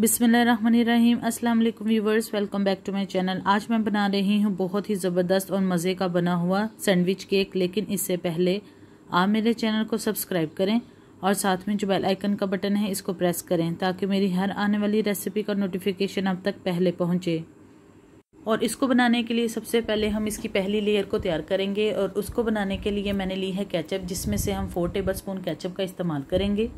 बिसमीम अस्सलाम वालेकुम viewers welcome back to my channel आज मैं बना रही हूँ बहुत ही ज़बरदस्त और मज़े का बना हुआ सैंडविच केक लेकिन इससे पहले आप मेरे चैनल को सब्सक्राइब करें और साथ में जो बेल आइकन का बटन है इसको प्रेस करें ताकि मेरी हर आने वाली रेसिपी का नोटिफिकेशन अब तक पहले पहुँचे और इसको बनाने के लिए सबसे पहले हम इसकी पहली लेयर को तैयार करेंगे और उसको बनाने के लिए मैंने ली है कैचअप जिसमें से हम फोर टेबल स्पून कैचअप का इस्तेमाल करेंगे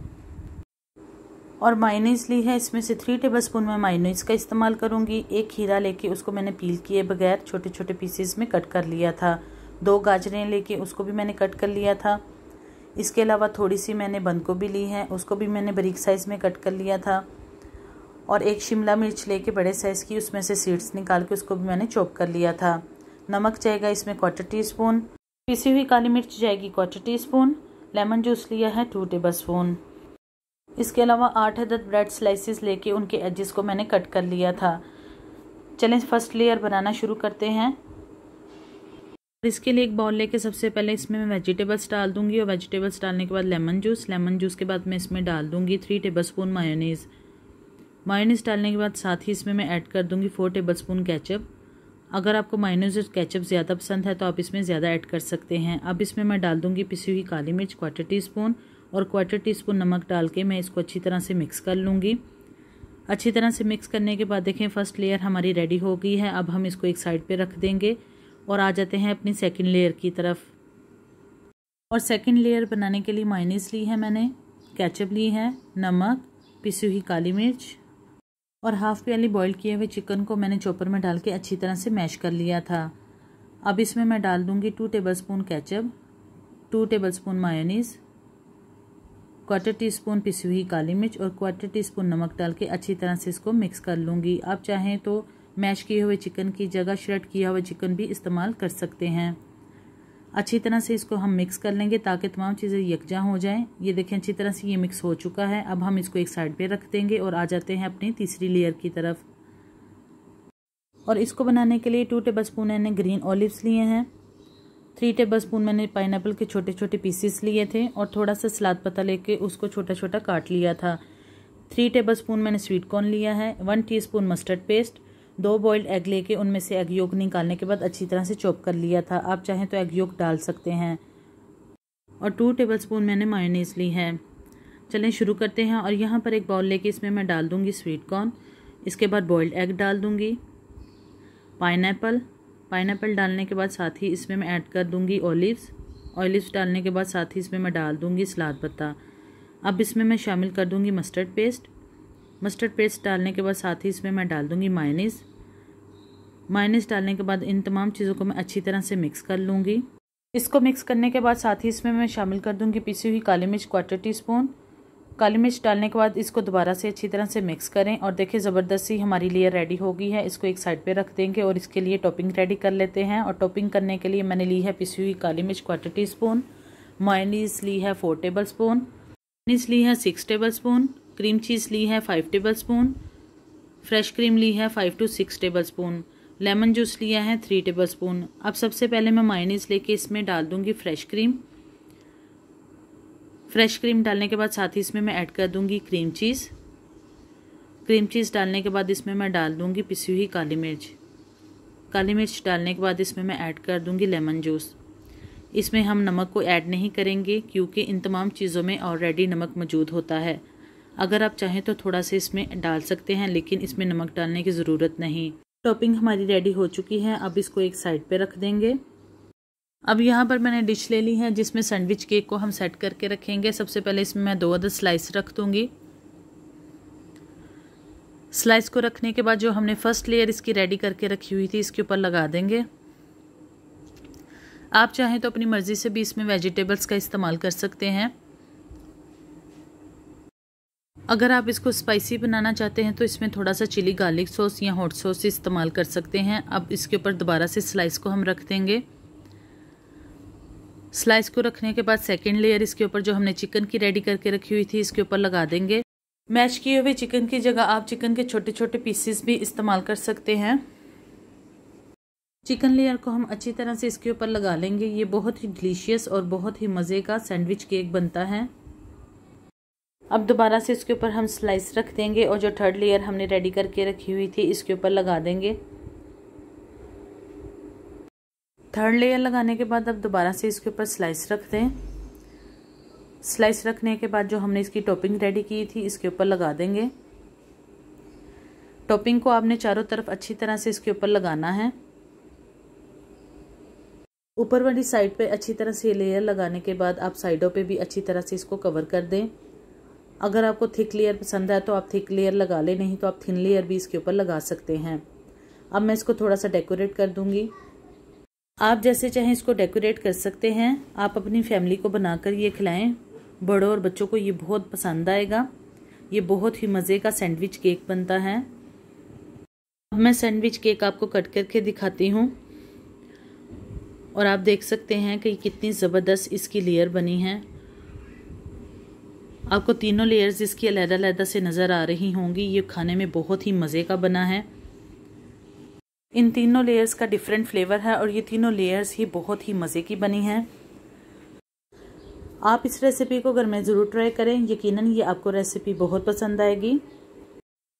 और माइनीस ली है इसमें से थ्री टेबल स्पून मैं माइनीस का इस्तेमाल करूँगी एक हीरा लेके उसको मैंने पील किए बगैर छोटे छोटे पीसेस में कट कर लिया था दो गाजरें लेके उसको भी मैंने कट कर लिया था इसके अलावा थोड़ी सी मैंने बंद भी ली है उसको भी मैंने बरीक साइज़ में कट कर लिया था और एक शिमला मिर्च लेके बड़े साइज़ की उसमें से सीड्स निकाल के उसको भी मैंने चॉप कर लिया था नमक जाएगा इसमें क्वार्टर टी स्पून पीसी हुई काली मिर्च जाएगी quarter teaspoon lemon juice लिया है टू टेबल स्पून इसके अलावा आठ अदद ब्रेड स्लाइसिस लेके उनके एजेस को मैंने कट कर लिया था चलें फर्स्ट लेयर बनाना शुरू करते हैं इसके लिए एक बॉल लेके सबसे पहले इसमें मैं वेजिटेबल्स डाल दूंगी और वेजिटेबल्स डालने के बाद लेमन जूस लेमन जूस के बाद मैं इसमें डाल दूंगी three tablespoon mayonnaise mayonnaise डालने के बाद साथ ही इसमें मैं ऐड कर दूंगी फोर स्पून कैचअप अगर आपको मायोनीज़ और कैचअप ज़्यादा पसंद है तो आप इसमें ज़्यादा ऐड कर सकते हैं अब इसमें मैं डाल दूंगी पिसी हुई काली मिर्च क्वार्टर टी स्पून और क्वार्टर टी स्पून नमक डाल के मैं इसको अच्छी तरह से मिक्स कर लूँगी अच्छी तरह से मिक्स करने के बाद देखें फर्स्ट लेयर हमारी रेडी हो गई है अब हम इसको एक साइड पे रख देंगे और आ जाते हैं अपनी सेकंड लेयर की तरफ और सेकंड लेयर बनाने के लिए माइनस ली है मैंने कैचअप ली है नमक पिसी हुई काली मिर्च और हाफ प्याली बॉईल किए हुए चिकन को मैंने चॉपर में डाल के अच्छी तरह से मैश कर लिया था अब इसमें मैं डाल दूँगी two tablespoon ketchup two tablespoon mayonnaise quarter teaspoon पिसी हुई काली मिर्च और क्वार्टर टी स्पून नमक डाल के अच्छी तरह से इसको मिक्स कर लूँगी आप चाहें तो मैश किए हुए चिकन की जगह श्रेड किया हुआ चिकन भी इस्तेमाल कर सकते हैं अच्छी तरह से इसको हम मिक्स कर लेंगे ताकि तमाम चीज़ें यकजा हो जाएं ये देखें अच्छी तरह से ये मिक्स हो चुका है अब हम इसको एक साइड पे रख देंगे और आ जाते हैं अपनी तीसरी लेयर की तरफ और इसको बनाने के लिए टू टेबल स्पून मैंने ग्रीन ऑलिव्स लिए हैं थ्री टेबल स्पून मैंने पाइन के छोटे छोटे पीसेस लिए थे और थोड़ा सा सलाद पत्ता लेके उसको छोटा छोटा काट लिया था थ्री टेबल स्पून मैंने स्वीट कॉर्न लिया है वन टीस्पून मस्टर्ड पेस्ट दो बॉइल्ड एग लेके उनमें से एग योग निकालने के बाद अच्छी तरह से चॉप कर लिया था आप चाहें तो एग योग डाल सकते हैं और टू टेबल स्पून मैंने मायोनीस ली है चलें शुरू करते हैं और यहाँ पर एक बाउल लेके इसमें मैं डाल दूँगी स्वीट कॉर्न इसके बाद बॉयल्ड एग डाल दूँगी पाइनएप्पल पाइनएप्पल डालने के बाद साथ ही इसमें मैं ऐड कर दूंगी ऑलिव्स ऑलिव्स डालने के बाद साथ ही इसमें मैं डाल दूंगी सलाद पत्ता अब इसमें मैं शामिल कर दूंगी मस्टर्ड पेस्ट मस्टर्ड पेस्ट डालने के बाद साथ ही इसमें मैं डाल दूंगी माइनिस माइनस डालने के बाद इन तमाम चीज़ों को मैं अच्छी तरह से मिक्स कर लूँगी इसको मिक्स करने के बाद साथ ही इसमें मैं शामिल कर दूँगी पीसी हुई काली मिर्च क्वार्टर टी स्पून काली मिर्च डालने के बाद इसको दोबारा से अच्छी तरह से मिक्स करें और देखिए ज़बरदस्ती हमारी लेयर रेडी हो गई है इसको एक साइड पे रख देंगे और इसके लिए टॉपिंग रेडी कर लेते हैं और टॉपिंग करने के लिए मैंने ली है पिसी हुई काली मिर्च क्वार्टर टी स्पून मायनीज ली है फोर टेबल स्पून मायनीस ली है six tablespoon cream cheese ली है five tablespoon fresh cream ली है five two six tablespoon lemon juice लिया है थ्री टेबल स्पून अब सबसे पहले मैं मायनीज लेके इसमें डाल दूँगी फ्रेश क्रीम फ्रेश क्रीम डालने के बाद साथ ही इसमें मैं ऐड कर दूंगी क्रीम चीज़ क्रीम चीज़ डालने के बाद इसमें मैं डाल दूंगी पिसी हुई काली मिर्च काली मिर्च डालने के बाद इसमें मैं ऐड कर दूंगी लेमन जूस इसमें हम नमक को ऐड नहीं करेंगे क्योंकि इन तमाम चीज़ों में ऑलरेडी नमक मौजूद होता है अगर आप चाहें तो थोड़ा सा इसमें डाल सकते हैं लेकिन इसमें नमक डालने की ज़रूरत नहीं टॉपिंग हमारी रेडी हो चुकी है अब इसको एक साइड पर रख देंगे अब यहाँ पर मैंने डिश ले ली है जिसमें सैंडविच केक को हम सेट करके रखेंगे सबसे पहले इसमें मैं दो अदर स्लाइस रख दूँगी स्लाइस को रखने के बाद जो हमने फर्स्ट लेयर इसकी रेडी करके रखी हुई थी इसके ऊपर लगा देंगे आप चाहें तो अपनी मर्ज़ी से भी इसमें वेजिटेबल्स का इस्तेमाल कर सकते हैं अगर आप इसको स्पाइसी बनाना चाहते हैं तो इसमें थोड़ा सा चिली गार्लिक सॉस या हॉट सॉस इस्तेमाल कर सकते हैं अब इसके ऊपर दोबारा से स्लाइस को हम रख देंगे स्लाइस को रखने के बाद सेकेंड लेयर इसके ऊपर जो हमने चिकन की रेडी करके रखी हुई थी इसके ऊपर लगा देंगे मैश किए हुए चिकन की जगह आप चिकन के छोटे छोटे पीसेस भी इस्तेमाल कर सकते हैं चिकन लेयर को हम अच्छी तरह से इसके ऊपर लगा लेंगे ये बहुत ही डिलीशियस और बहुत ही मज़े का सैंडविच केक बनता है अब दोबारा से इसके ऊपर हम स्लाइस रख देंगे और जो थर्ड लेयर हमने रेडी करके रखी हुई थी इसके ऊपर लगा देंगे थर्ड लेयर लगाने के बाद अब दोबारा से इसके ऊपर स्लाइस रख दें स्लाइस रखने के बाद जो हमने इसकी टॉपिंग रेडी की थी इसके ऊपर लगा देंगे टॉपिंग को आपने चारों तरफ अच्छी तरह से इसके ऊपर लगाना है ऊपर वाली साइड पे अच्छी तरह से लेयर लगाने के बाद आप साइडों पे भी अच्छी तरह से इसको कवर कर दें अगर आपको थिक लेयर पसंद है तो आप थिक लेयर लगा लें नहीं तो आप थिन लेयर भी इसके ऊपर लगा सकते हैं अब मैं इसको थोड़ा सा डेकोरेट कर दूंगी आप जैसे चाहें इसको डेकोरेट कर सकते हैं आप अपनी फैमिली को बनाकर ये खिलाएं बड़ों और बच्चों को ये बहुत पसंद आएगा ये बहुत ही मज़े का सैंडविच केक बनता है अब मैं सैंडविच केक आपको कट करके दिखाती हूँ और आप देख सकते हैं कि कितनी ज़बरदस्त इसकी लेयर बनी है आपको तीनों लेयर्स इसकी अलहदा अलहदा से नज़र आ रही होंगी ये खाने में बहुत ही मज़े का बना है इन तीनों लेयर्स का डिफरेंट फ्लेवर है और ये तीनों लेयर्स ही बहुत ही मज़े की बनी हैं आप इस रेसिपी को घर में ज़रूर ट्राई करें यकीनन ये आपको रेसिपी बहुत पसंद आएगी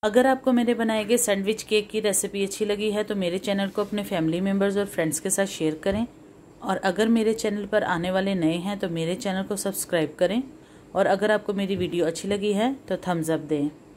अगर आपको मेरे बनाए गए सैंडविच केक की रेसिपी अच्छी लगी है तो मेरे चैनल को अपने फैमिली मेम्बर्स और फ्रेंड्स के साथ शेयर करें और अगर मेरे चैनल पर आने वाले नए हैं तो मेरे चैनल को सब्सक्राइब करें और अगर आपको मेरी वीडियो अच्छी लगी है तो थम्स अप दें